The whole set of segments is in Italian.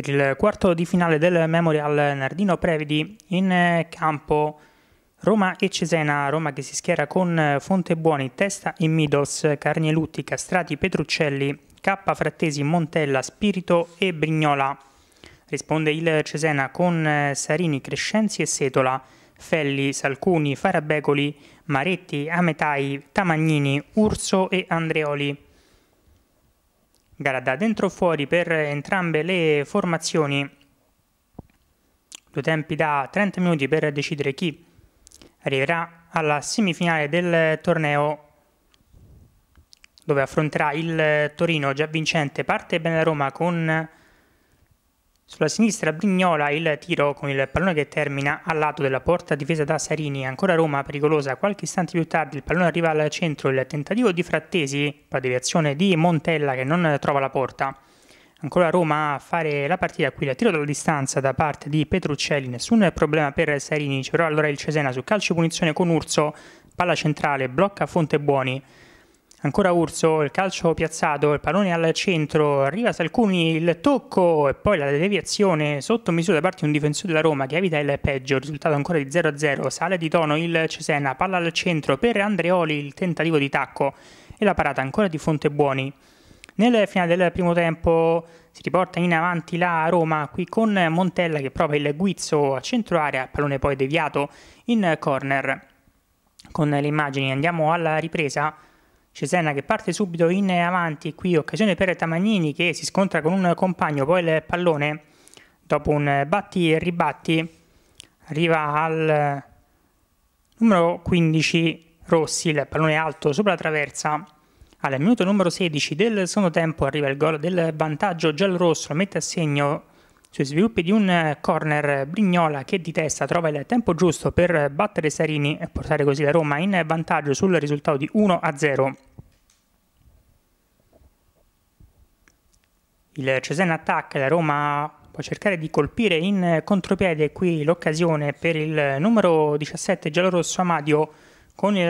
Per il quarto di finale del Memorial Nardino Previdi in eh, campo Roma e Cesena, Roma che si schiera con eh, Fontebuoni, Testa e Midos, Carnielutti, Castrati, Petruccelli, K. Frattesi, Montella, Spirito e Brignola. Risponde il Cesena con eh, Sarini, Crescenzi e Setola, Felli, Salcuni, Farabecoli, Maretti, Ametai, Tamagnini, Urso e Andreoli gara da dentro o fuori per entrambe le formazioni. Due tempi da 30 minuti per decidere chi arriverà alla semifinale del torneo dove affronterà il Torino già vincente. Parte bene la Roma con sulla sinistra Brignola il tiro con il pallone che termina al lato della porta difesa da Sarini, ancora Roma pericolosa, qualche istante più tardi il pallone arriva al centro, il tentativo di Frattesi, la deviazione di Montella che non trova la porta. Ancora Roma a fare la partita qui, il tiro dalla distanza da parte di Petruccelli, nessun problema per Sarini, ci prova allora il Cesena su calcio punizione con Urso, palla centrale, blocca Fontebuoni. Ancora Urso, il calcio piazzato, il pallone al centro, arriva Salcuni, il tocco e poi la deviazione sotto misura da parte di un difensore della Roma che evita il peggio, risultato ancora di 0-0, sale di tono il Cesena, palla al centro per Andreoli, il tentativo di tacco e la parata ancora di Fontebuoni. Nel finale del primo tempo si riporta in avanti la Roma qui con Montella che prova il guizzo a centro area, pallone poi deviato in corner. Con le immagini andiamo alla ripresa Cesena che parte subito in avanti, qui occasione per Tamagnini che si scontra con un compagno, poi il pallone dopo un batti e ribatti arriva al numero 15 Rossi, il pallone alto sopra la traversa. Al minuto numero 16 del secondo tempo arriva il gol del vantaggio giallorosso, lo mette a segno sui sviluppi di un corner Brignola che di testa trova il tempo giusto per battere Sarini e portare così la Roma in vantaggio sul risultato di 1-0. Il Cesena attacca, la Roma può cercare di colpire in contropiede qui l'occasione per il numero 17 giallorosso Amadio con il,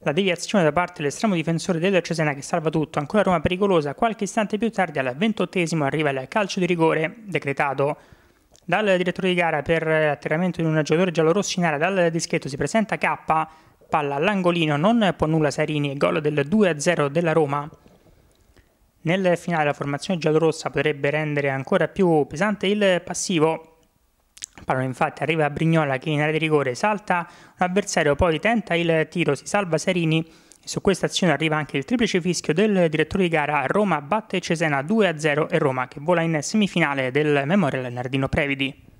la deviazione da parte dell'estremo difensore del Cesena che salva tutto, ancora Roma pericolosa, qualche istante più tardi al ventottesimo arriva il calcio di rigore decretato dal direttore di gara per atterramento di un giocatore giallorosso in area dal dischetto si presenta K, palla all'angolino, non può nulla Sarini e gol del 2-0 della Roma. Nel finale la formazione giallorossa potrebbe rendere ancora più pesante il passivo Pallone infatti arriva Brignola che in area di rigore salta un avversario, poi tenta il tiro, si salva Serini. Su questa azione arriva anche il triplice fischio del direttore di gara. Roma batte Cesena 2-0 e Roma che vola in semifinale del Memorial Nardino Previdi.